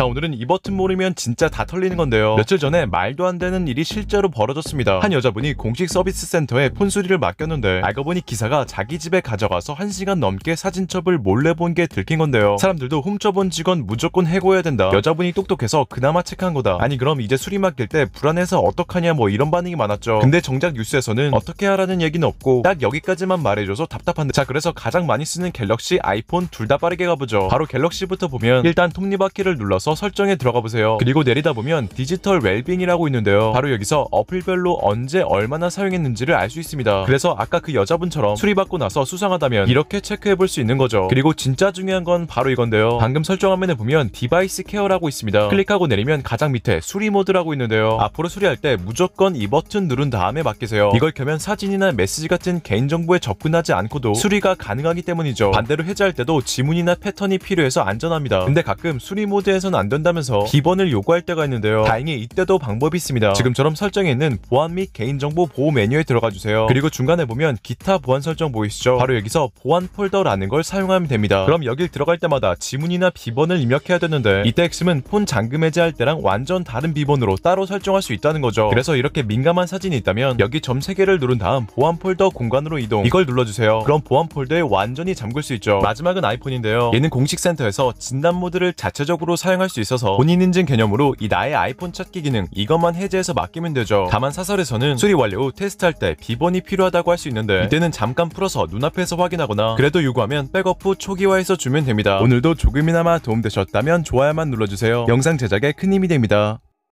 자 오늘은 이 버튼 모르면 진짜 다 털리는 건데요 며칠 전에 말도 안 되는 일이 실제로 벌어졌습니다 한 여자분이 공식 서비스 센터에 폰수리를 맡겼는데 알고 보니 기사가 자기 집에 가져가서 1시간 넘게 사진첩을 몰래 본 게 들킨 건데요 사람들도 훔쳐본 직원 무조건 해고해야 된다 여자분이 똑똑해서 그나마 체크한 거다 아니 그럼 이제 수리 맡길 때 불안해서 어떡하냐 뭐 이런 반응이 많았죠 근데 정작 뉴스에서는 어떻게 하라는 얘기는 없고 딱 여기까지만 말해줘서 답답한데 자 그래서 가장 많이 쓰는 갤럭시 아이폰 둘 다 빠르게 가보죠 바로 갤럭시부터 보면 일단 톱니바퀴를 눌러서 눌서 설정에 들어가 보세요. 그리고 내리다 보면 디지털 웰빙이라고 있는데요. 바로 여기서 어플별로 언제 얼마나 사용했는지를 알 수 있습니다. 그래서 아까 그 여자분처럼 수리받고 나서 수상하다면 이렇게 체크해 볼 수 있는 거죠. 그리고 진짜 중요한 건 바로 이건데요. 방금 설정 화면에 보면 디바이스 케어라고 있습니다. 클릭하고 내리면 가장 밑에 수리 모드라고 있는데요. 앞으로 수리할 때 무조건 이 버튼 누른 다음에 맡기세요. 이걸 켜면 사진이나 메시지 같은 개인정보에 접근하지 않고도 수리가 가능하기 때문이죠. 반대로 해제할 때도 지문이나 패턴이 필요해서 안전합니다. 근데 가끔 수리 모드에서 해서는 안 된다면서 비번을 요구할 때가 있는데요. 다행히 이때도 방법이 있습니다. 지금처럼 설정에 있는 보안 및 개인정보 보호 메뉴에 들어가 주세요. 그리고 중간에 보면 기타 보안 설정 보이시죠? 바로 여기서 보안 폴더라는 걸 사용하면 됩니다. 그럼 여길 들어갈 때마다 지문이나 비번을 입력해야 되는데 이때 핵심은 폰 잠금 해제할 때랑 완전 다른 비번으로 따로 설정할 수 있다는 거죠. 그래서 이렇게 민감한 사진이 있다면 여기 점 3개를 누른 다음 보안 폴더 공간으로 이동 이걸 눌러주세요. 그럼 보안 폴더에 완전히 잠글 수 있죠. 마지막은 아이폰인데요. 얘는 공식 센터에서 진단 모드를 자체적으로 사용 사용할 수 있어서 본인 인증 개념으로 이 나의 아이폰 찾기 기능 이것만 해제해서 맡기면 되죠. 다만 사설에서는 수리 완료 후 테스트할 때 비번이 필요하다고 할 수 있는데 이때는 잠깐 풀어서 눈앞에서 확인하거나 그래도 요구하면 백업 후 초기화해서 주면 됩니다. 오늘도 조금이나마 도움되셨다면 좋아요만 눌러주세요. 영상 제작에 큰 힘이 됩니다.